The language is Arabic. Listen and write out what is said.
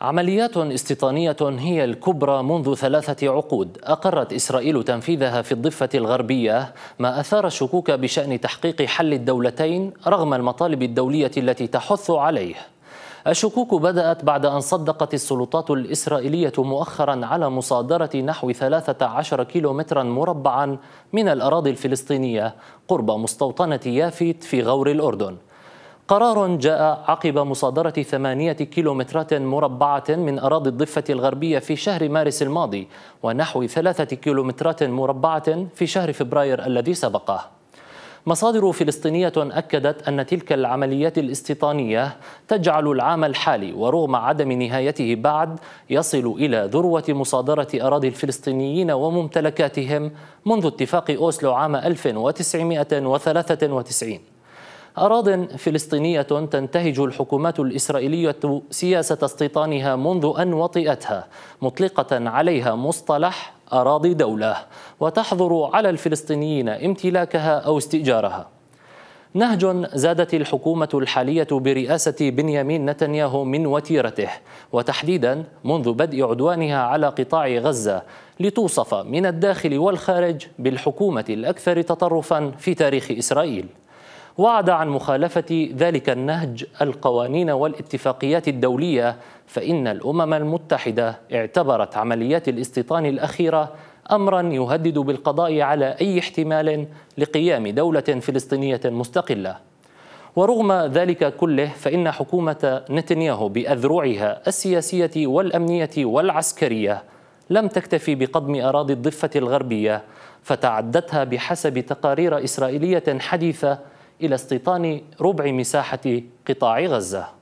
عمليات استيطانية هي الكبرى منذ ثلاثة عقود أقرت إسرائيل تنفيذها في الضفة الغربية ما أثار الشكوك بشأن تحقيق حل الدولتين رغم المطالب الدولية التي تحث عليه الشكوك بدأت بعد أن صدقت السلطات الإسرائيلية مؤخرا على مصادرة نحو 13 كيلومترا مربعا من الأراضي الفلسطينية قرب مستوطنة يافيت في غور الأردن قرار جاء عقب مصادرة ثمانية كيلومترات مربعة من أراضي الضفة الغربية في شهر مارس الماضي ونحو ثلاثة كيلومترات مربعة في شهر فبراير الذي سبقه مصادر فلسطينية أكدت أن تلك العمليات الاستيطانية تجعل العام الحالي ورغم عدم نهايته بعد يصل إلى ذروة مصادرة أراضي الفلسطينيين وممتلكاتهم منذ اتفاق أوسلو عام 1993 أراض فلسطينية تنتهج الحكومات الإسرائيلية سياسة استيطانها منذ أن وطئتها مطلقة عليها مصطلح أراضي دولة وتحظر على الفلسطينيين امتلاكها أو استئجارها نهج زادت الحكومة الحالية برئاسة بنيامين نتنياهو من وتيرته وتحديدا منذ بدء عدوانها على قطاع غزة لتوصف من الداخل والخارج بالحكومة الأكثر تطرفا في تاريخ إسرائيل وعد عن مخالفة ذلك النهج القوانين والاتفاقيات الدولية فإن الأمم المتحدة اعتبرت عمليات الاستيطان الأخيرة امرا يهدد بالقضاء على اي احتمال لقيام دوله فلسطينيه مستقله ورغم ذلك كله فان حكومه نتنياهو باذرعها السياسيه والامنيه والعسكريه لم تكتفي بقضم اراضي الضفه الغربيه فتعدتها بحسب تقارير اسرائيليه حديثه إلى استيطان ربع مساحة قطاع غزة